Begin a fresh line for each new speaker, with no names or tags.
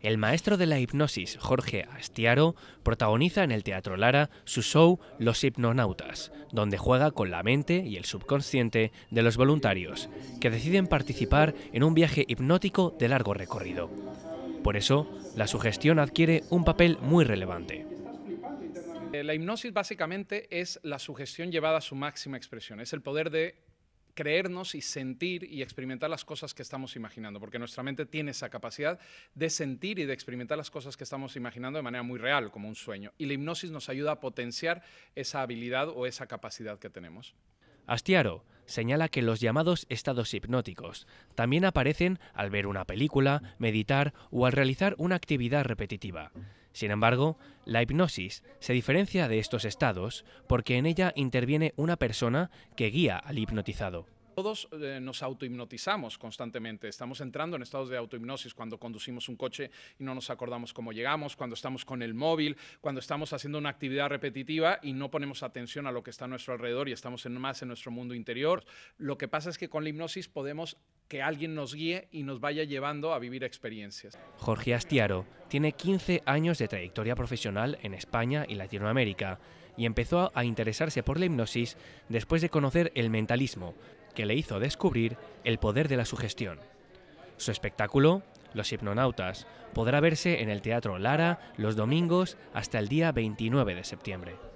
El maestro de la hipnosis, Jorge Astiaro, protagoniza en el Teatro Lara su show Los Hipnonautas, donde juega con la mente y el subconsciente de los voluntarios, que deciden participar en un viaje hipnótico de largo recorrido. Por eso, la sugestión adquiere un papel muy relevante.
Eh, la hipnosis básicamente es la sugestión llevada a su máxima expresión, es el poder de creernos y sentir y experimentar las cosas que estamos imaginando, porque nuestra mente tiene esa capacidad de sentir y de experimentar las cosas que estamos imaginando de manera muy real, como un sueño. Y la hipnosis nos ayuda a potenciar esa habilidad o esa capacidad que tenemos.
Astiaro señala que los llamados estados hipnóticos también aparecen al ver una película, meditar o al realizar una actividad repetitiva. Sin embargo, la hipnosis se diferencia de estos estados porque en ella interviene una persona que guía al hipnotizado.
Todos eh, nos autohipnotizamos constantemente, estamos entrando en estados de autohipnosis cuando conducimos un coche y no nos acordamos cómo llegamos, cuando estamos con el móvil, cuando estamos haciendo una actividad repetitiva y no ponemos atención a lo que está a nuestro alrededor y estamos más en nuestro mundo interior. Lo que pasa es que con la hipnosis podemos que alguien nos guíe y nos vaya llevando a vivir experiencias.
Jorge Astiaro tiene 15 años de trayectoria profesional en España y Latinoamérica y empezó a interesarse por la hipnosis después de conocer el mentalismo, que le hizo descubrir el poder de la sugestión. Su espectáculo, Los Hipnonautas, podrá verse en el Teatro Lara los domingos hasta el día 29 de septiembre.